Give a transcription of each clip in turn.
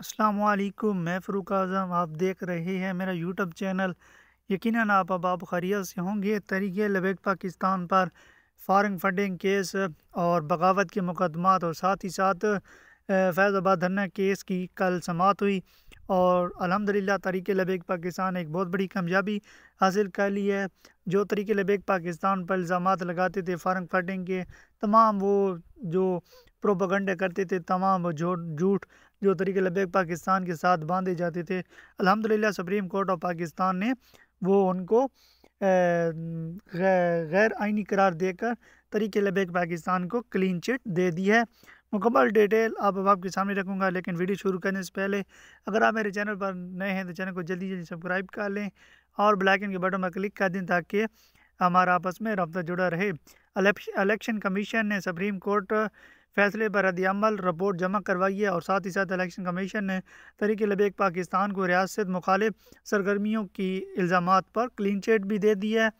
असलकुम मैं फ़रूक आज़म आप देख रहे हैं मेरा यूट्यूब चैनल यकीनन आप अब आप खरिया से होंगे तरीके लबेक पाकिस्तान पर फ़ारन फंडिंग केस और बगावत के मुकदमा और साथ ही साथ फैज़ाबाद धरना केस की कल समात हुई और अलहमदिल्ला तरीके लबेक पाकिस्तान एक बहुत बड़ी कामयाबी हासिल कर ली है जो तरीके लबेक पाकिस्तान पर इल्ज़ाम लगाते थे फ़ारन फंडिंग के तमाम वो जो प्रोपागंडा करते थे तमाम वो झूठ जो तरीके लबैक पाकिस्तान के साथ बांधे जाते थे अल्हम्दुलिल्लाह सुप्रीम कोर्ट ऑफ पाकिस्तान ने वो उनको गैर आइनी करार देकर तरीके लबैक पाकिस्तान को क्लीन चिट दे दी है मुकम्मल डिटेल आप अब आपके सामने रखूँगा लेकिन वीडियो शुरू करने से पहले अगर आप मेरे चैनल पर नए हैं तो चैनल को जल्दी जल्दी सब्सक्राइब कर लें और ब्लैकन के बटन पर क्लिक कर दें ताकि हमारा आपस में रबता जुड़ा रहे अलेक्शन कमीशन ने सुप्रीम कोर्ट फैसले पर रदल रिपोर्ट जमा करवाई है और साथ ही साथ इलेक्शन कमीशन ने तरीके लबेक पाकिस्तान को रियासत मुखालिफ सरगर्मियों की इल्ज़ाम पर क्लीन चिट भी दे दी है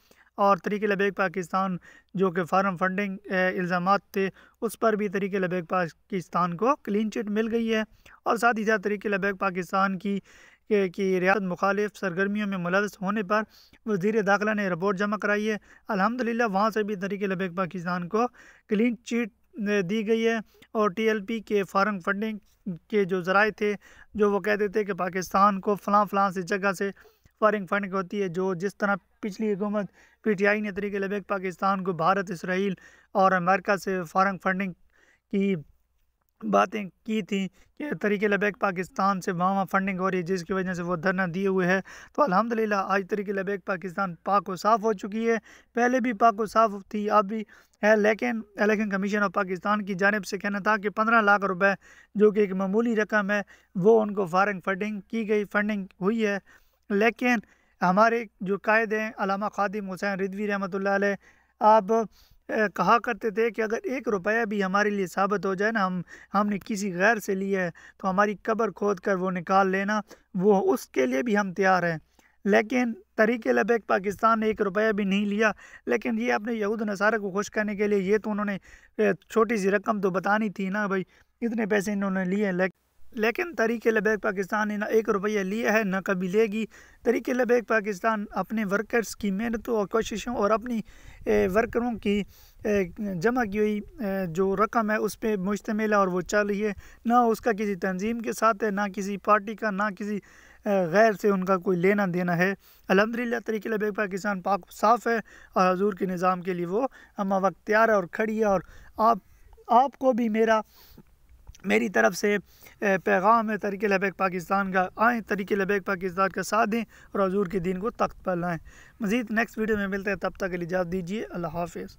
और तरीके लबेक पाकिस्तान जो कि फार्म फंडिंग इल्ज़ाम थे उस पर भी तरीके लबेक पाकिस्तान को क्लीन चिट मिल गई है और साथ ही साथ तरीके लबेक पाकिस्तान की कि रियासत मुखालिफ सरगर्मियों में मुलवस होने पर वजीर दाखिला ने रिपोर्ट जमा कराई है अलहमदिल्ला वहाँ से भी तरीके लबेक पाकिस्तान को क्लीन चिट दी गई है और टीएलपी के फॉरेन फंडिंग के जो ज़राए थे जो वो कहते थे कि पाकिस्तान को फलां फलां से जगह से फॉरेन फंडिंग होती है जो जिस तरह पिछली हुकूमत पी टी आई ने तरीके लबे पाकिस्तान को भारत इसराइल और अमेरिका से फॉरेन फंडिंग की बातें की थी कि तरीके लबैक पाकिस्तान से वहाँ वहाँ फंडिंग हो रही है जिसकी वजह से वो धरना दिए हुए हैं तो अल्हम्दुलिल्लाह आज तरीके लबैक पाकिस्तान पाक व साफ़ हो चुकी है पहले भी पाक व साफ़ थी अब भी है लेकिन इलेक्शन कमीशन ऑफ पाकिस्तान की जानब से कहना था कि पंद्रह लाख रुपए जो कि एक मामूली रकम है वो उनको फॉरन फंडिंग की गई फंडिंग हुई है लेकिन हमारे जो कायदे हैं अलामा खादिम हुसैन रिदवी रहमत आप कहा करते थे कि अगर एक रुपया भी हमारे लिए साबित हो जाए ना हम हमने किसी गैर से लिया है तो हमारी कब्र खोद कर वो निकाल लेना वो उसके लिए भी हम तैयार हैं लेकिन तरीके लबेक पाकिस्तान ने एक रुपया भी नहीं लिया लेकिन ये अपने यहूद नसारा को खुश करने के लिए ये तो उन्होंने छोटी सी रकम तो बतानी थी ना भाई इतने पैसे इन्होंने लिए लेकिन लेकिन तरीक़ लबैक पाकिस्तान ने ना एक रुपया लिया है ना कभी लेगी तरीके लबैक पाकिस्तान अपने वर्कर्स की मेहनतों और कोशिशों और अपनी वर्करों की जमा की हुई जो रकम है उस पर मुश्तमिल और वो चल रही है ना उसका किसी तंजीम के साथ है ना किसी पार्टी का ना किसी गैर से उनका कोई लेना देना है अलहमदिल्ला तरीके लबैक पाकिस्तान पाक साफ़ है और हजूर के निज़ाम के लिए वो हम वक्त तैयार है और खड़ी है और आप आपको भी मेरा मेरी तरफ से पैगाम है तरीके लबैक पाकिस्तान का आएँ तरीके लबैक पाकिस्तान का साथ दें और हजूर के दिन को तख्त पर लाएँ मज़ीद नेक्स्ट वीडियो में मिलते हैं तब तक के इजाज़त दीजिए अल्लाह हाफिज़